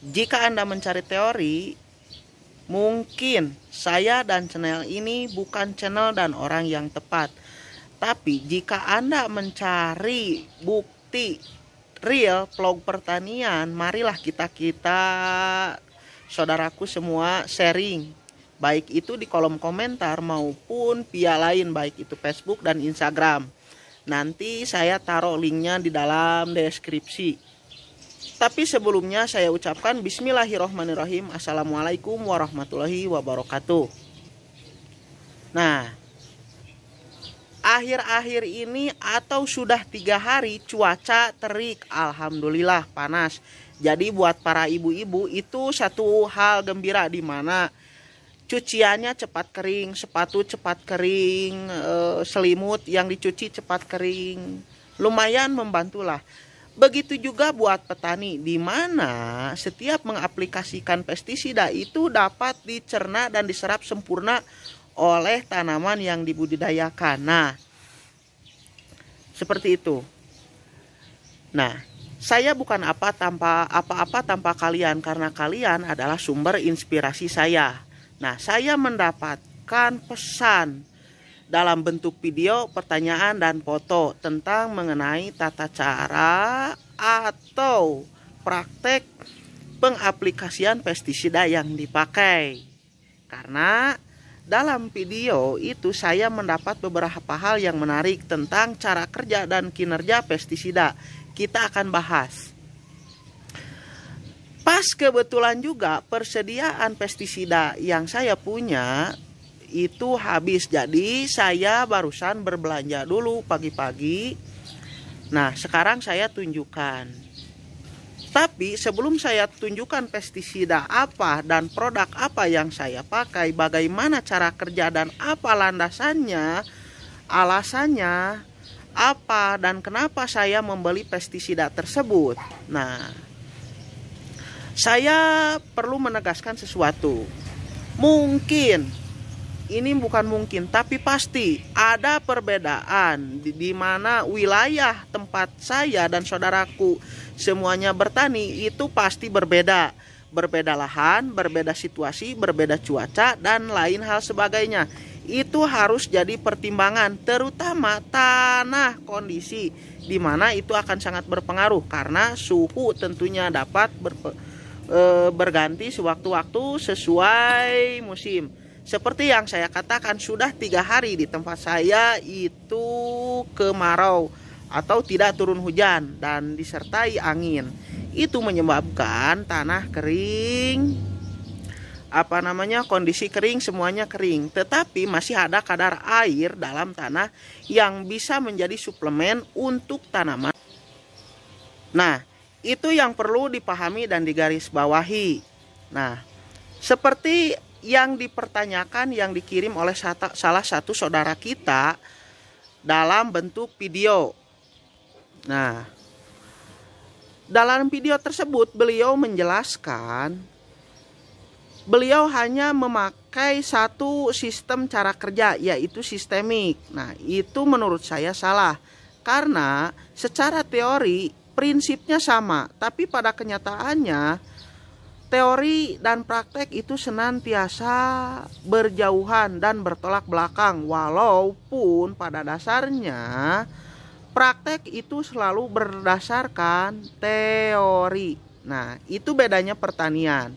Jika Anda mencari teori, mungkin saya dan channel ini bukan channel dan orang yang tepat. Tapi jika Anda mencari bukti real vlog pertanian, marilah kita-kita saudaraku semua sharing baik itu di kolom komentar maupun via lain baik itu Facebook dan Instagram. Nanti saya taruh linknya di dalam deskripsi. Tapi sebelumnya saya ucapkan bismillahirrahmanirrahim Assalamualaikum warahmatullahi wabarakatuh. Nah, akhir-akhir ini atau sudah tiga hari cuaca terik alhamdulillah panas jadi buat para ibu-ibu itu satu hal gembira di mana cuciannya cepat kering sepatu cepat kering eh, selimut yang dicuci cepat kering lumayan membantulah Begitu juga buat petani, di mana setiap mengaplikasikan pestisida itu dapat dicerna dan diserap sempurna oleh tanaman yang dibudidayakan. Nah, seperti itu. Nah, saya bukan apa tanpa apa-apa tanpa kalian karena kalian adalah sumber inspirasi saya. Nah, saya mendapatkan pesan dalam bentuk video, pertanyaan, dan foto tentang mengenai tata cara atau praktek pengaplikasian pestisida yang dipakai. Karena dalam video itu saya mendapat beberapa hal yang menarik tentang cara kerja dan kinerja pestisida. Kita akan bahas. Pas kebetulan juga persediaan pestisida yang saya punya itu habis. Jadi saya barusan berbelanja dulu pagi-pagi. Nah, sekarang saya tunjukkan. Tapi sebelum saya tunjukkan pestisida apa dan produk apa yang saya pakai, bagaimana cara kerja dan apa landasannya, alasannya, apa dan kenapa saya membeli pestisida tersebut. Nah, saya perlu menegaskan sesuatu. Mungkin ini bukan mungkin tapi pasti ada perbedaan di, di mana wilayah tempat saya dan saudaraku semuanya bertani itu pasti berbeda berbeda lahan, berbeda situasi, berbeda cuaca dan lain hal sebagainya. Itu harus jadi pertimbangan terutama tanah kondisi di mana itu akan sangat berpengaruh karena suhu tentunya dapat eh, berganti sewaktu-waktu sesuai musim seperti yang saya katakan sudah tiga hari di tempat saya itu kemarau atau tidak turun hujan dan disertai angin. Itu menyebabkan tanah kering, apa namanya kondisi kering semuanya kering tetapi masih ada kadar air dalam tanah yang bisa menjadi suplemen untuk tanaman nah itu yang perlu dipahami dan digarisbawahi nah seperti yang dipertanyakan yang dikirim oleh salah satu saudara kita dalam bentuk video. Nah, dalam video tersebut beliau menjelaskan beliau hanya memakai satu sistem cara kerja yaitu sistemik. Nah, itu menurut saya salah karena secara teori prinsipnya sama, tapi pada kenyataannya teori dan praktek itu senantiasa berjauhan dan bertolak belakang walaupun pada dasarnya praktek itu selalu berdasarkan teori. Nah, itu bedanya pertanian.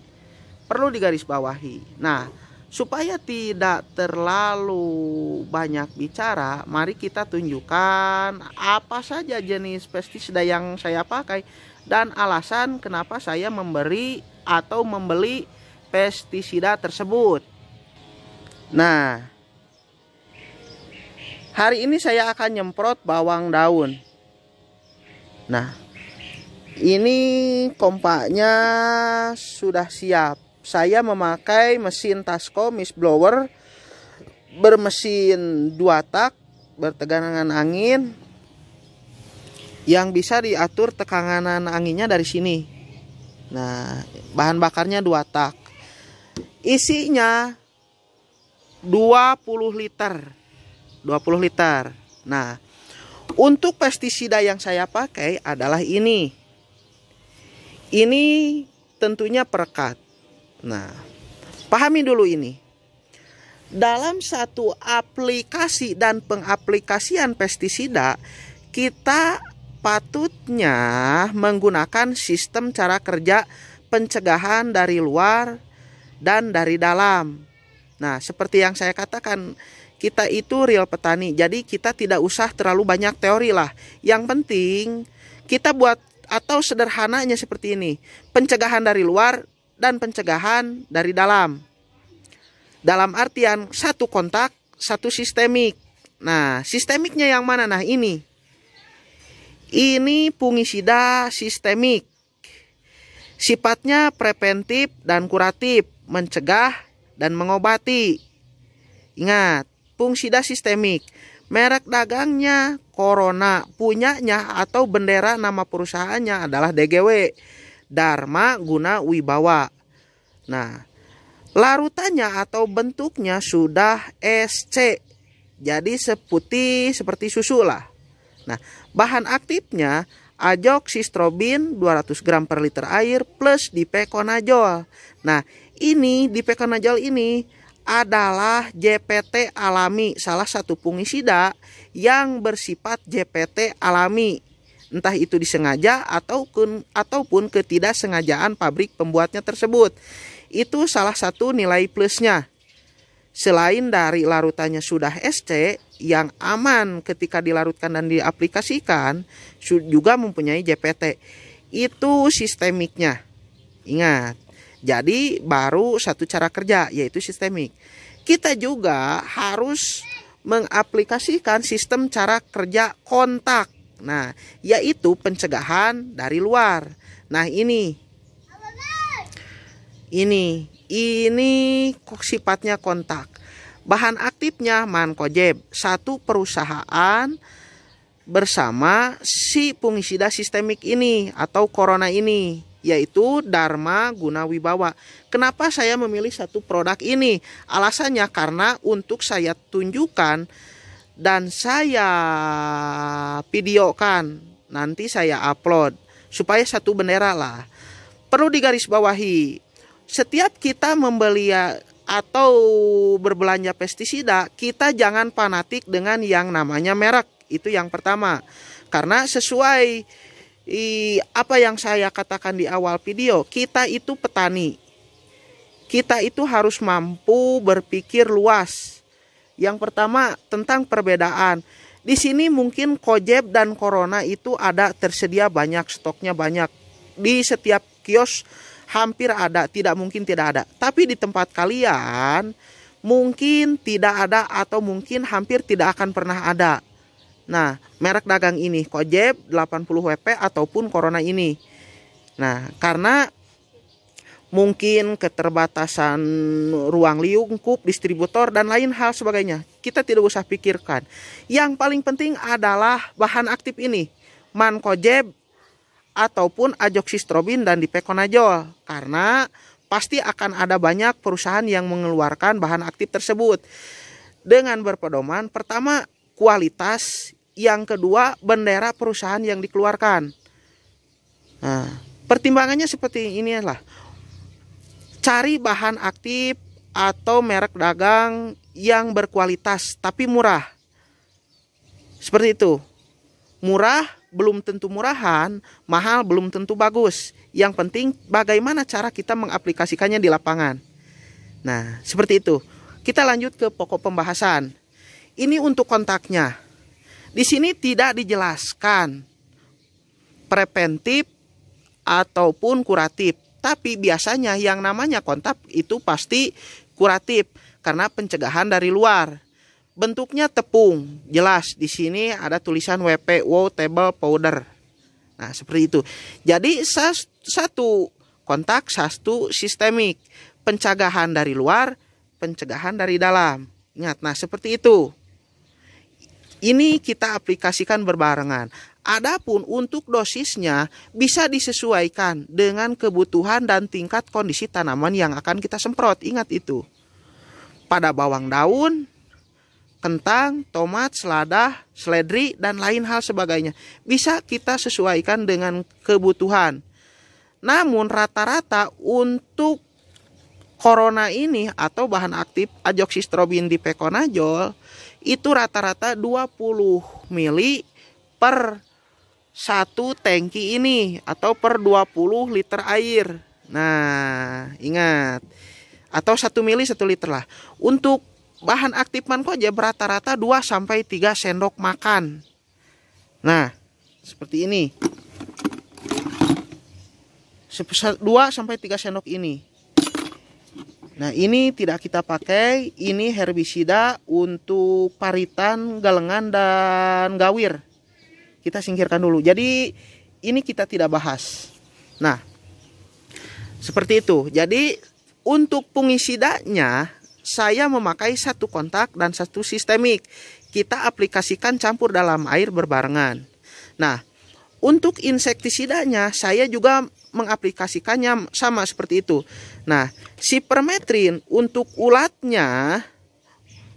Perlu digarisbawahi. Nah, supaya tidak terlalu banyak bicara, mari kita tunjukkan apa saja jenis pestisida yang saya pakai dan alasan kenapa saya memberi atau membeli pestisida tersebut. Nah, hari ini saya akan nyemprot bawang daun. Nah, ini kompaknya sudah siap. Saya memakai mesin Tasco mist blower bermesin dua tak bertegangan angin yang bisa diatur tekanan anginnya dari sini Nah, bahan bakarnya 2 tak. Isinya 20 liter. 20 liter. Nah, untuk pestisida yang saya pakai adalah ini. Ini tentunya perekat. Nah, pahami dulu ini. Dalam satu aplikasi dan pengaplikasian pestisida, kita sepatutnya menggunakan sistem cara kerja pencegahan dari luar dan dari dalam. Nah, seperti yang saya katakan, kita itu real petani. Jadi kita tidak usah terlalu banyak teori lah. Yang penting kita buat atau sederhananya seperti ini. Pencegahan dari luar dan pencegahan dari dalam. Dalam artian satu kontak, satu sistemik. Nah, sistemiknya yang mana? Nah, ini ini fungisida sistemik. Sifatnya preventif dan kuratif, mencegah dan mengobati. Ingat, fungisida sistemik. Merek dagangnya Corona, punyanya atau bendera nama perusahaannya adalah DGW. Dharma Guna Wibawa. Nah, larutannya atau bentuknya sudah SC. Jadi seputih seperti susu lah. Nah, bahan aktifnya sistrobin 200 gram per liter air plus dipeconazole. Nah, ini dipeconazole ini adalah JPT alami, salah satu fungisida yang bersifat JPT alami. Entah itu disengaja ataupun ataupun ketidaksengajaan pabrik pembuatnya tersebut. Itu salah satu nilai plusnya. Selain dari larutannya sudah SC, yang aman ketika dilarutkan dan diaplikasikan juga mempunyai JPT. Itu sistemiknya. Ingat. Jadi baru satu cara kerja yaitu sistemik. Kita juga harus mengaplikasikan sistem cara kerja kontak. Nah, yaitu pencegahan dari luar. Nah, ini. Ini, ini sifatnya kontak Bahan aktifnya mankojeb, satu perusahaan bersama si fungisida sistemik ini atau corona ini yaitu Dharma Guna Wibawa. Kenapa saya memilih satu produk ini? Alasannya karena untuk saya tunjukkan dan saya videokan nanti saya upload supaya satu bendera lah. Perlu digarisbawahi, setiap kita membeli ya atau berbelanja pestisida, kita jangan fanatik dengan yang namanya merek. Itu yang pertama. Karena sesuai i, apa yang saya katakan di awal video, kita itu petani. Kita itu harus mampu berpikir luas. Yang pertama tentang perbedaan. Di sini mungkin Kojeb dan Corona itu ada tersedia banyak stoknya banyak di setiap kios hampir ada, tidak mungkin tidak ada. Tapi di tempat kalian mungkin tidak ada atau mungkin hampir tidak akan pernah ada. Nah, merek dagang ini Kojeb 80 WP ataupun Corona ini. Nah, karena mungkin keterbatasan ruang lingkup distributor dan lain hal sebagainya. Kita tidak usah pikirkan. Yang paling penting adalah bahan aktif ini. Man Kojeb ataupun ajoksistrobin dan dipekonajol karena pasti akan ada banyak perusahaan yang mengeluarkan bahan aktif tersebut. Dengan berpedoman pertama kualitas, yang kedua bendera perusahaan yang dikeluarkan. Nah, pertimbangannya seperti ini lah. Cari bahan aktif atau merek dagang yang berkualitas tapi murah. Seperti itu. Murah belum tentu murahan, mahal belum tentu bagus. Yang penting bagaimana cara kita mengaplikasikannya di lapangan. Nah, seperti itu. Kita lanjut ke pokok pembahasan. Ini untuk kontaknya. Di sini tidak dijelaskan preventif ataupun kuratif. Tapi biasanya yang namanya kontak itu pasti kuratif karena pencegahan dari luar bentuknya tepung. Jelas di sini ada tulisan WP Wow Table Powder. Nah, seperti itu. Jadi satu kontak, satu sistemik, pencegahan dari luar, pencegahan dari dalam. Ingat, nah seperti itu. Ini kita aplikasikan berbarengan. Adapun untuk dosisnya bisa disesuaikan dengan kebutuhan dan tingkat kondisi tanaman yang akan kita semprot. Ingat itu. Pada bawang daun kentang, tomat, selada, seledri, dan lain hal sebagainya. Bisa kita sesuaikan dengan kebutuhan. Namun rata-rata untuk corona ini atau bahan aktif ajoksistrobin di pekonajol itu rata-rata 20 mili per satu tangki ini atau per 20 liter air. Nah, ingat. Atau satu mili satu liter lah. Untuk bahan aktif aja rata-rata 2 sampai 3 sendok makan. Nah, seperti ini. sebesar 2 sampai 3 sendok ini. Nah, ini tidak kita pakai, ini herbisida untuk paritan, galengan dan gawir. Kita singkirkan dulu. Jadi, ini kita tidak bahas. Nah, seperti itu. Jadi, untuk fungisidanya saya memakai satu kontak dan satu sistemik. Kita aplikasikan campur dalam air berbarengan. Nah, untuk insektisidanya saya juga mengaplikasikannya sama seperti itu. Nah, si permetrin untuk ulatnya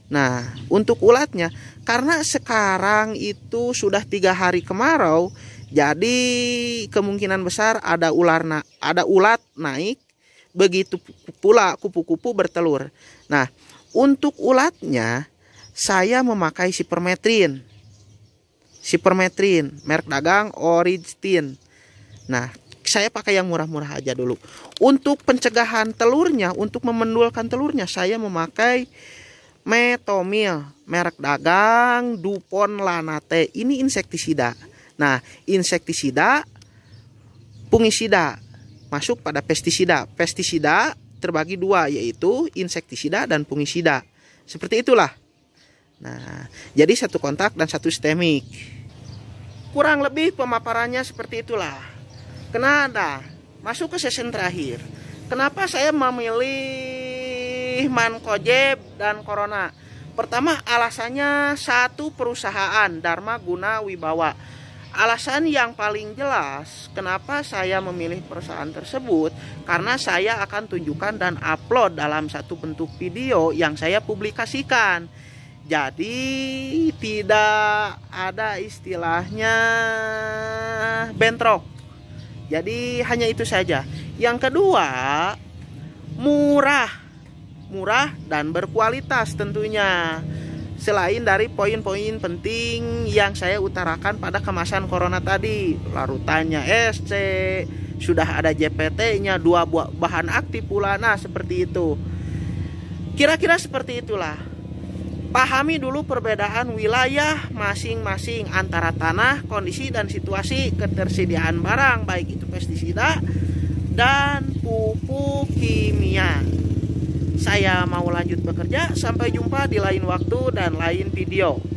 Nah, untuk ulatnya karena sekarang itu sudah tiga hari kemarau, jadi kemungkinan besar ada ular ada ulat naik begitu pula kupu-kupu bertelur. Nah, untuk ulatnya saya memakai sipermetrin. Sipermetrin, merek dagang Origin. Nah, saya pakai yang murah-murah aja dulu. Untuk pencegahan telurnya, untuk memendulkan telurnya, saya memakai Metomil, merek dagang Dupon Lanate. Ini insektisida. Nah, insektisida, fungisida masuk pada pestisida. Pestisida terbagi dua yaitu insektisida dan fungisida. Seperti itulah. Nah, jadi satu kontak dan satu sistemik. Kurang lebih pemaparannya seperti itulah. Kenapa? Masuk ke season terakhir. Kenapa saya memilih Mankojeb dan Corona? Pertama alasannya satu perusahaan Dharma Guna Wibawa Alasan yang paling jelas kenapa saya memilih perusahaan tersebut karena saya akan tunjukkan dan upload dalam satu bentuk video yang saya publikasikan. Jadi tidak ada istilahnya bentrok. Jadi hanya itu saja. Yang kedua, murah. Murah dan berkualitas tentunya selain dari poin-poin penting yang saya utarakan pada kemasan corona tadi larutannya SC sudah ada JPT-nya dua buah bahan aktif pula nah seperti itu kira-kira seperti itulah pahami dulu perbedaan wilayah masing-masing antara tanah kondisi dan situasi ketersediaan barang baik itu pestisida dan pupuk kimia saya mau lanjut bekerja. Sampai jumpa di lain waktu dan lain video.